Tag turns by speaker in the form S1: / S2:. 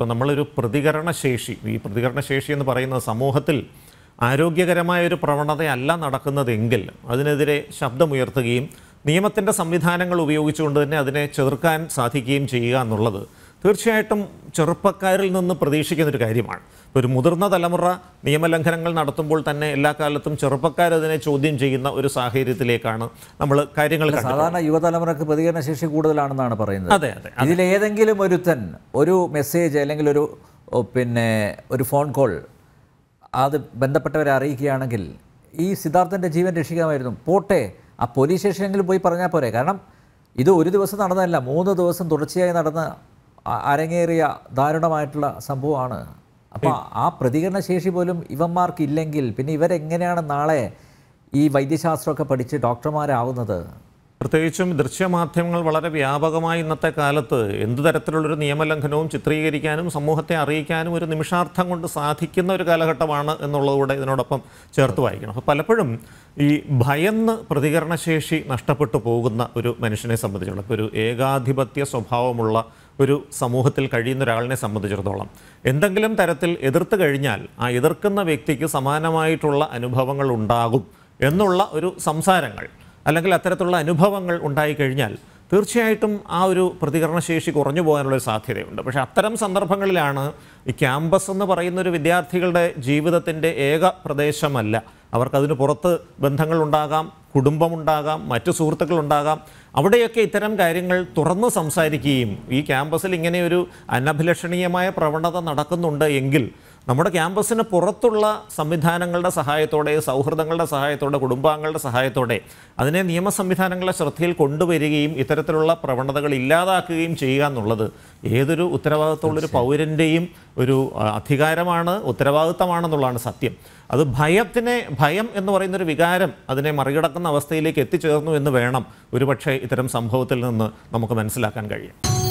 S1: അപ്പോൾ നമ്മളൊരു പ്രതികരണശേഷി ഈ പ്രതികരണശേഷി എന്ന് പറയുന്ന സമൂഹത്തിൽ ആരോഗ്യകരമായ ഒരു പ്രവണതയല്ല നടക്കുന്നതെങ്കിൽ അതിനെതിരെ ശബ്ദമുയർത്തുകയും നിയമത്തിൻ്റെ സംവിധാനങ്ങൾ ഉപയോഗിച്ചുകൊണ്ട് തന്നെ അതിനെ ചെറുക്കാൻ സാധിക്കുകയും ചെയ്യുക എന്നുള്ളത് തീർച്ചയായിട്ടും ചെറുപ്പക്കാരിൽ നിന്ന് പ്രതീക്ഷിക്കുന്നൊരു കാര്യമാണ് ഒരു മുതിർന്ന തലമുറ നിയമലംഘനങ്ങൾ നടത്തുമ്പോൾ തന്നെ എല്ലാ കാലത്തും ചെറുപ്പക്കാരതിനെ ചോദ്യം ചെയ്യുന്ന ഒരു സാഹചര്യത്തിലേക്കാണ് നമ്മൾ കാര്യങ്ങൾ സാധാരണ
S2: യുവതലമുറക്ക് പ്രതികരണ ശേഷി കൂടുതലാണെന്നാണ് പറയുന്നത് അതെ
S1: അതെ ഇതിലേതെങ്കിലും ഒരുത്തൻ ഒരു മെസ്സേജ്
S2: അല്ലെങ്കിൽ ഒരു പിന്നെ ഒരു ഫോൺ കോൾ അത് ബന്ധപ്പെട്ടവരെ അറിയിക്കുകയാണെങ്കിൽ ഈ സിദ്ധാർത്ഥൻ്റെ ജീവൻ രക്ഷിക്കാമായിരുന്നു പോട്ടെ ആ പോലീസ് സ്റ്റേഷനെങ്കിലും പോയി പറഞ്ഞാൽ പോരെ കാരണം ഇത് ഒരു ദിവസം നടന്നതല്ല മൂന്ന് ദിവസം തുടർച്ചയായി നടന്ന അരങ്ങേറിയ ദാരുണമായിട്ടുള്ള സംഭവമാണ് അപ്പോൾ ആ പ്രതികരണശേഷി പോലും ഇവന്മാർക്കില്ലെങ്കിൽ പിന്നെ ഇവരെങ്ങനെയാണ് നാളെ ഈ വൈദ്യശാസ്ത്രമൊക്കെ പഠിച്ച് ഡോക്ടർമാരാവുന്നത്
S1: പ്രത്യേകിച്ചും ദൃശ്യമാധ്യമങ്ങൾ വളരെ വ്യാപകമായി ഇന്നത്തെ കാലത്ത് എന്ത് തരത്തിലുള്ളൊരു നിയമലംഘനവും ചിത്രീകരിക്കാനും സമൂഹത്തെ അറിയിക്കാനും ഒരു നിമിഷാർത്ഥം കൊണ്ട് സാധിക്കുന്ന ഒരു കാലഘട്ടമാണ് എന്നുള്ളതുകൂടെ ഇതിനോടൊപ്പം ചേർത്ത് വായിക്കണം അപ്പോൾ പലപ്പോഴും ഈ ഭയന്ന് പ്രതികരണശേഷി നഷ്ടപ്പെട്ടു പോകുന്ന ഒരു മനുഷ്യനെ സംബന്ധിച്ചിടത്തോളം ഇപ്പോൾ ഒരു ഏകാധിപത്യ സ്വഭാവമുള്ള ഒരു സമൂഹത്തിൽ കഴിയുന്ന ഒരാളിനെ സംബന്ധിച്ചിടത്തോളം എന്തെങ്കിലും തരത്തിൽ എതിർത്ത് കഴിഞ്ഞാൽ ആ എതിർക്കുന്ന വ്യക്തിക്ക് സമാനമായിട്ടുള്ള അനുഭവങ്ങൾ ഉണ്ടാകും എന്നുള്ള ഒരു സംസാരങ്ങൾ അല്ലെങ്കിൽ അത്തരത്തിലുള്ള അനുഭവങ്ങൾ ഉണ്ടായിക്കഴിഞ്ഞാൽ തീർച്ചയായിട്ടും ആ ഒരു പ്രതികരണശേഷി കുറഞ്ഞു പോകാനുള്ളൊരു സാധ്യതയുണ്ട് പക്ഷേ അത്തരം സന്ദർഭങ്ങളിലാണ് ഈ ക്യാമ്പസ് എന്ന് പറയുന്ന ഒരു വിദ്യാർത്ഥികളുടെ ജീവിതത്തിൻ്റെ ഏക പ്രദേശമല്ല അവർക്കതിന് പുറത്ത് ബന്ധങ്ങളുണ്ടാകാം കുടുംബമുണ്ടാകാം മറ്റു സുഹൃത്തുക്കളുണ്ടാകാം അവിടെയൊക്കെ ഇത്തരം കാര്യങ്ങൾ തുറന്ന് സംസാരിക്കുകയും ഈ ക്യാമ്പസിൽ ഇങ്ങനെയൊരു അനഭിലഷണീയമായ പ്രവണത നടക്കുന്നുണ്ട് എങ്കിൽ നമ്മുടെ ക്യാമ്പസിന് പുറത്തുള്ള സംവിധാനങ്ങളുടെ സഹായത്തോടെ സൗഹൃദങ്ങളുടെ സഹായത്തോടെ കുടുംബാംഗങ്ങളുടെ സഹായത്തോടെ അതിനെ നിയമ സംവിധാനങ്ങളെ ശ്രദ്ധയിൽ കൊണ്ടുവരികയും ഇത്തരത്തിലുള്ള പ്രവണതകൾ ഇല്ലാതാക്കുകയും ചെയ്യുക എന്നുള്ളത് ഏതൊരു ഉത്തരവാദിത്തമുള്ളൊരു പൗരൻ്റെയും ഒരു അധികാരമാണ് ഉത്തരവാദിത്തമാണെന്നുള്ളതാണ് സത്യം അത് ഭയത്തിനെ ഭയം എന്ന് പറയുന്നൊരു വികാരം അതിനെ മറികടക്കുന്ന അവസ്ഥയിലേക്ക് എത്തിച്ചേർന്നു എന്ന് വേണം ഒരുപക്ഷെ ഇത്തരം സംഭവത്തിൽ നിന്ന് നമുക്ക് മനസ്സിലാക്കാൻ കഴിയും